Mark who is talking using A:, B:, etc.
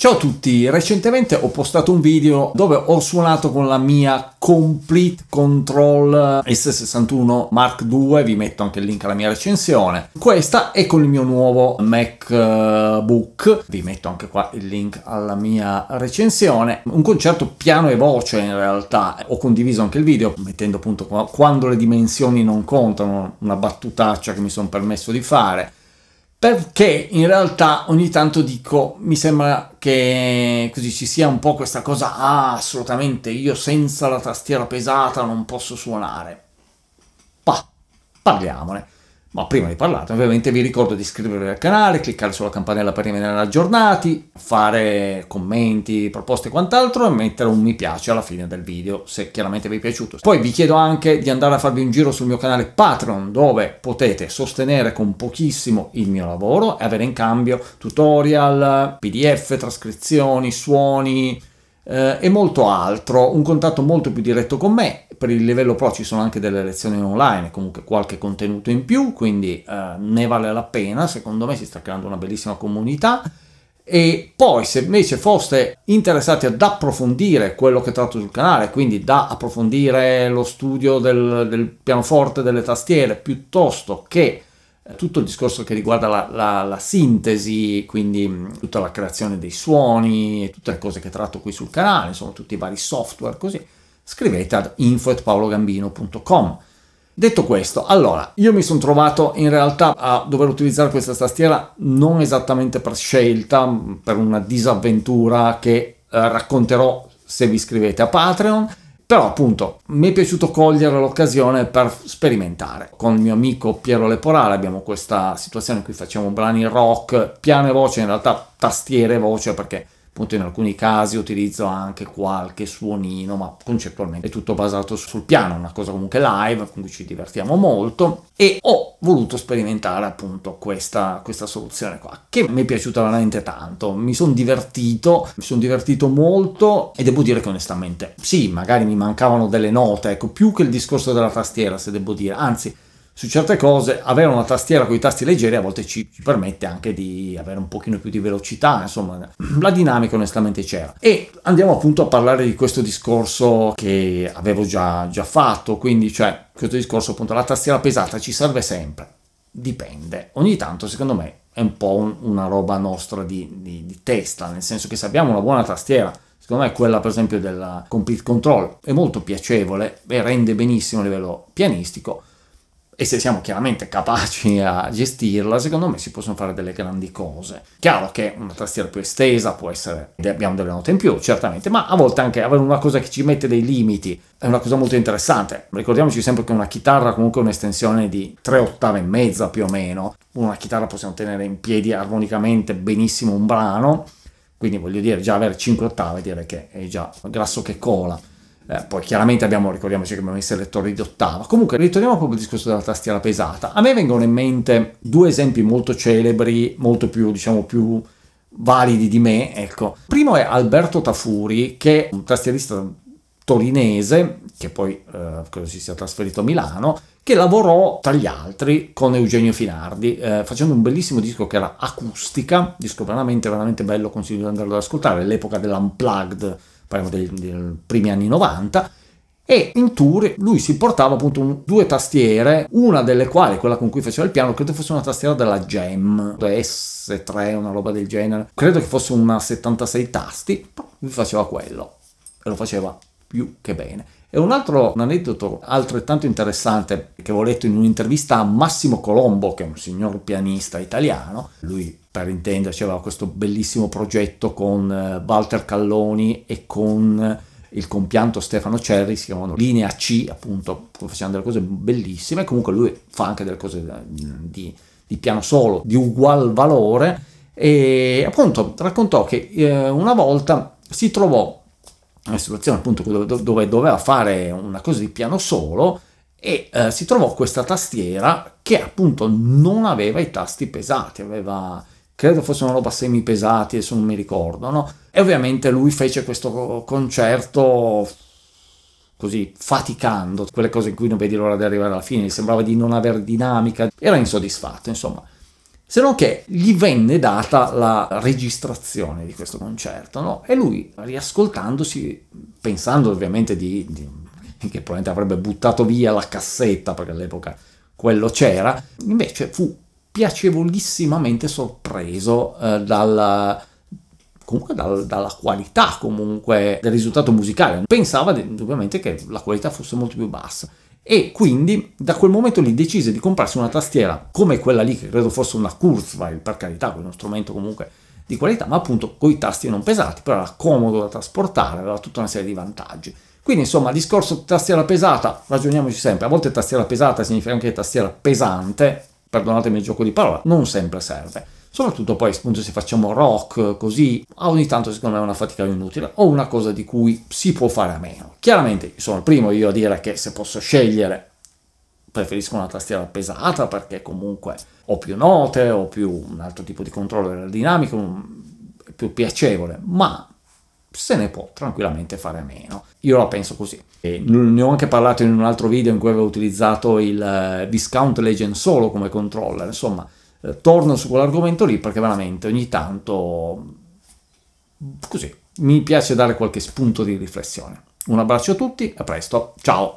A: Ciao a tutti, recentemente ho postato un video dove ho suonato con la mia Complete Control S61 Mark II, vi metto anche il link alla mia recensione. Questa è con il mio nuovo MacBook, vi metto anche qua il link alla mia recensione. Un concerto piano e voce in realtà, ho condiviso anche il video mettendo appunto quando le dimensioni non contano, una battutaccia che mi sono permesso di fare perché in realtà ogni tanto dico, mi sembra che così ci sia un po' questa cosa, ah assolutamente io senza la tastiera pesata non posso suonare. Pa, parliamone. Ma prima di parlare, ovviamente vi ricordo di iscrivervi al canale, cliccare sulla campanella per rimanere aggiornati, fare commenti, proposte e quant'altro e mettere un mi piace alla fine del video se chiaramente vi è piaciuto. Poi vi chiedo anche di andare a farvi un giro sul mio canale Patreon dove potete sostenere con pochissimo il mio lavoro e avere in cambio tutorial, pdf, trascrizioni, suoni eh, e molto altro, un contatto molto più diretto con me per il livello pro ci sono anche delle lezioni online, comunque qualche contenuto in più, quindi eh, ne vale la pena, secondo me si sta creando una bellissima comunità. E poi se invece foste interessati ad approfondire quello che tratto sul canale, quindi da approfondire lo studio del, del pianoforte, delle tastiere, piuttosto che eh, tutto il discorso che riguarda la, la, la, sintesi, quindi mm, tutta la creazione dei suoni, tutte le cose che tratto qui sul canale, insomma tutti i vari software così, scrivete ad info.paologambino.com. Detto questo, allora, io mi sono trovato in realtà a dover utilizzare questa tastiera non esattamente per scelta, mm, per una disavventura che eh, racconterò se vi iscrivete a Patreon, però appunto mi è piaciuto cogliere l'occasione per sperimentare. Con il mio amico Piero Leporale abbiamo questa situazione in cui facciamo brani rock, piano e voce, in realtà tastiere e voce perché appunto in alcuni casi utilizzo anche qualche suonino, ma concettualmente è tutto basato sul piano, una cosa comunque live, con cui ci divertiamo molto e ho voluto sperimentare appunto questa, questa soluzione qua, che mi è piaciuta veramente tanto, mi sono divertito, mi sono divertito molto e devo dire che onestamente sì, magari mi mancavano delle note, ecco, più che il discorso della tastiera se devo dire, anzi su certe cose avere una tastiera con i tasti leggeri a volte ci, ci, permette anche di avere un pochino più di velocità, insomma la dinamica onestamente c'era. E andiamo appunto a parlare di questo discorso che avevo già, già fatto, quindi cioè questo discorso appunto la tastiera pesata ci serve sempre, dipende, ogni tanto secondo me è un po' un, una roba nostra di, di, di testa, nel senso che se abbiamo una buona tastiera secondo me quella per esempio della Complete Control è molto piacevole e rende benissimo a livello pianistico e se siamo chiaramente capaci a gestirla, secondo me si possono fare delle grandi cose. Chiaro che una tastiera più estesa può essere, abbiamo delle note in più, certamente, ma a volte anche avere una cosa che ci mette dei limiti è una cosa molto interessante. Ricordiamoci sempre che una chitarra comunque è un'estensione di tre ottave e mezza più o meno. Una chitarra possiamo tenere in piedi armonicamente benissimo un brano, quindi voglio dire, già avere cinque ottave direi che è già grasso che cola. Eh, poi chiaramente abbiamo, ricordiamoci che abbiamo messo i selettori di ottava. Comunque, ritorniamo proprio al discorso della tastiera pesata. A me vengono in mente due esempi molto celebri, molto più, diciamo, più validi di me, ecco. Primo è Alberto Tafuri, che è un tastierista torinese, che poi eh, credo si sia trasferito a Milano, che lavorò tra gli altri con Eugenio Finardi, eh, facendo un bellissimo disco che era acustica, disco veramente, veramente bello, consiglio di andarlo ad ascoltare, l'epoca dell'unplugged parliamo dei, dei primi anni 90, e in tour lui si portava appunto un, due tastiere, una delle quali, quella con cui faceva il piano, credo fosse una tastiera della Gem, S3, una roba del genere, credo che fosse una 76 tasti, lui faceva quello e lo faceva più che bene. E un altro un aneddoto altrettanto interessante che ho letto in un'intervista a Massimo Colombo, che è un signor pianista italiano, lui per intenderci aveva questo bellissimo progetto con eh, Walter Calloni e con eh, il compianto Stefano Cerri, si chiamano Linea C, appunto, facevano delle cose bellissime, comunque lui fa anche delle cose eh, di, di piano solo, di ugual valore, e appunto raccontò che eh, una volta si trovò una situazione appunto dove doveva fare una cosa di piano solo e eh, si trovò questa tastiera che appunto non aveva i tasti pesati, aveva credo fosse una roba semi pesati, adesso non mi ricordo, no? E ovviamente lui fece questo concerto così faticando, quelle cose in cui non vedi l'ora di arrivare alla fine, sembrava di non avere dinamica, era insoddisfatto, insomma. Se non che gli venne data la registrazione di questo concerto, no? E lui, riascoltandosi, pensando ovviamente di, di, che probabilmente avrebbe buttato via la cassetta, perché all'epoca quello c'era, invece fu piacevolissimamente sorpreso eh, dalla, comunque dal, dalla qualità comunque del risultato musicale. Pensava ovviamente che la qualità fosse molto più bassa e quindi da quel momento lì decise di comprarsi una tastiera come quella lì, che credo fosse una Kurzweil, per carità, uno strumento comunque di qualità, ma appunto con i tasti non pesati, però era comodo da trasportare, aveva tutta una serie di vantaggi. Quindi insomma, discorso tastiera pesata, ragioniamoci sempre, a volte tastiera pesata significa anche tastiera pesante, perdonatemi il gioco di parola, non sempre serve soprattutto poi appunto se facciamo rock così, ogni tanto secondo me è una fatica inutile o una cosa di cui si può fare a meno. Chiaramente sono il primo io a dire che se posso scegliere preferisco una tastiera pesata perché comunque ho più note, ho più un altro tipo di controllo aerodinamico, è più piacevole, ma se ne può tranquillamente fare a meno. Io la penso così. E ne ho anche parlato in un altro video in cui avevo utilizzato il eh, Discount Legend solo come controller, insomma eh, torno su quell'argomento lì perché veramente ogni tanto così mi piace dare qualche spunto di riflessione. Un abbraccio a tutti, a presto, ciao!